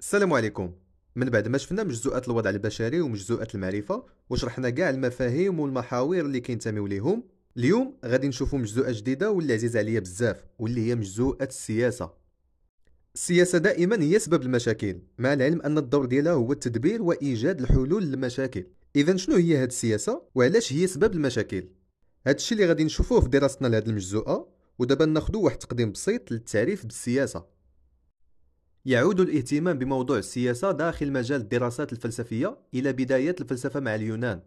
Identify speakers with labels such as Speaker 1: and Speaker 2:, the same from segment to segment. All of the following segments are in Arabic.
Speaker 1: السلام عليكم من بعد ما شفنا مجزوءات الوضع البشري ومجزوءات المعرفه وشرحنا كاع المفاهيم والمحاور اللي كينتميو ليهم اليوم غادي نشوفوا مجزوءه جديده واللي عزيزه عليا بزاف واللي هي مجزوءه السياسه السياسه دائما هي سبب المشاكل مع العلم ان الدور ديالها هو التدبير وايجاد الحلول للمشاكل اذا شنو هي هاد السياسه وعلاش هي سبب المشاكل هذا الشيء اللي غادي نشوفوه في دراستنا لهاد المجزوءه ودابا ناخذ واحد تقديم بسيط للتعريف بالسياسه يعود الاهتمام بموضوع السياسة داخل مجال الدراسات الفلسفية إلى بدايات الفلسفة مع اليونان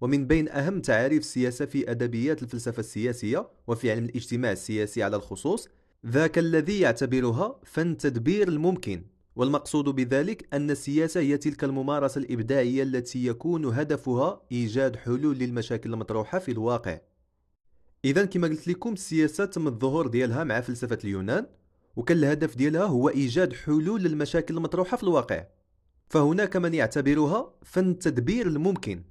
Speaker 1: ومن بين أهم تعاريف السياسة في أدبيات الفلسفة السياسية وفي علم الاجتماع السياسي على الخصوص ذاك الذي يعتبرها فن تدبير الممكن والمقصود بذلك أن السياسة هي تلك الممارسة الإبداعية التي يكون هدفها إيجاد حلول للمشاكل المطروحة في الواقع إذا كما قلت لكم السياسة تم الظهور ديالها مع فلسفة اليونان وكان الهدف ديالها هو إيجاد حلول للمشاكل المطروحة في الواقع فهناك من يعتبرها فن تدبير الممكن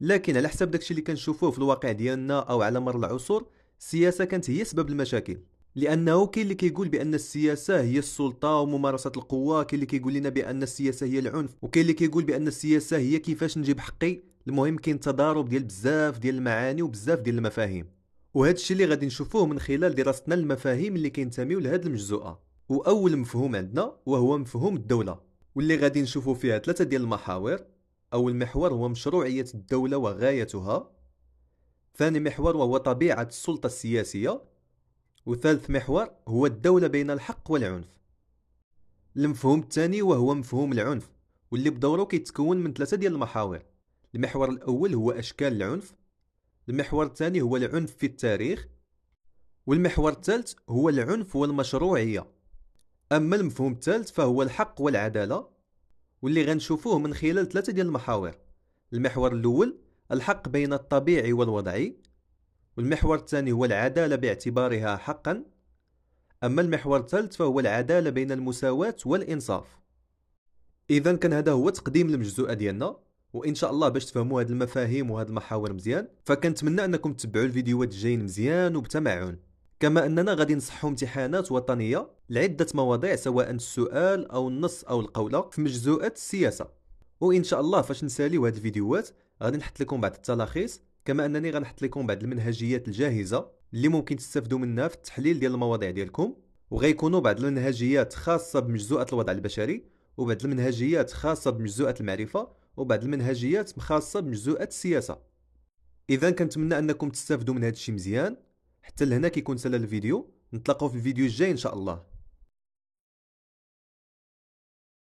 Speaker 1: لكن على حسب داكشي اللي كنشوفوه في الواقع ديالنا او على مر العصور السياسه كانت هي سبب المشاكل لانه كاين اللي كيقول بان السياسه هي السلطه وممارسه القوه كاين اللي كيقول لنا بان السياسه هي العنف وكاين اللي كيقول بان السياسه هي كيفاش نجيب حقي المهم كاين تضارب ديال بزاف ديال المعاني وبزاف ديال المفاهيم وهذا الشيء اللي غادي نشوفوه من خلال دراستنا للمفاهيم اللي كينتميو لهاد المجزوءه واول مفهوم عندنا وهو مفهوم الدوله واللي غادي نشوفو فيها ثلاثه ديال المحاور اول محور هو مشروعيه الدوله وغايتها ثاني محور وهو طبيعه السلطه السياسيه وثالث محور هو الدوله بين الحق والعنف المفهوم الثاني وهو مفهوم العنف واللي بدوره كيتكون من ثلاثه ديال المحاور المحور الاول هو اشكال العنف المحور الثاني هو العنف في التاريخ والمحور الثالث هو العنف والمشروعية أما المفهوم الثالث فهو الحق والعدالة واللي غنشوفوه من خلال ثلاثة ديال المحاور المحور الأول الحق بين الطبيعي والوضعي والمحور الثاني هو العدالة باعتبارها حقا أما المحور الثالث فهو العدالة بين المساواة والإنصاف إذا كان هذا هو تقديم المجزوءة ديالنا وان شاء الله باش تفهموا هذه المفاهيم وهذه المحاور مزيان فكنتمنى انكم تتبعوا الفيديوهات الجايين مزيان وبتمعن كما اننا غادي نصحوا امتحانات وطنيه لعده مواضيع سواء السؤال او النص او القوله في مجزوءات السياسه وان شاء الله فاش نساليو هذه الفيديوهات غادي نحط لكم بعض التلخيص كما انني غنحط لكم بعض المنهجيات الجاهزه اللي ممكن تستافدوا منها في التحليل ديال المواضيع ديالكم وغيكونوا بعض المنهجيات خاصه بمجزوءات الوضع البشري وبعض المنهجيات خاصه بمجزوءات المعرفه وبعض المنهجيات خاصه بمجزوءات السياسه اذا كنتمنى انكم تستفدوا من هذا الشيء مزيان حتى لهنا كيكون سلا الفيديو نتلاقاو في الفيديو الجاي ان شاء الله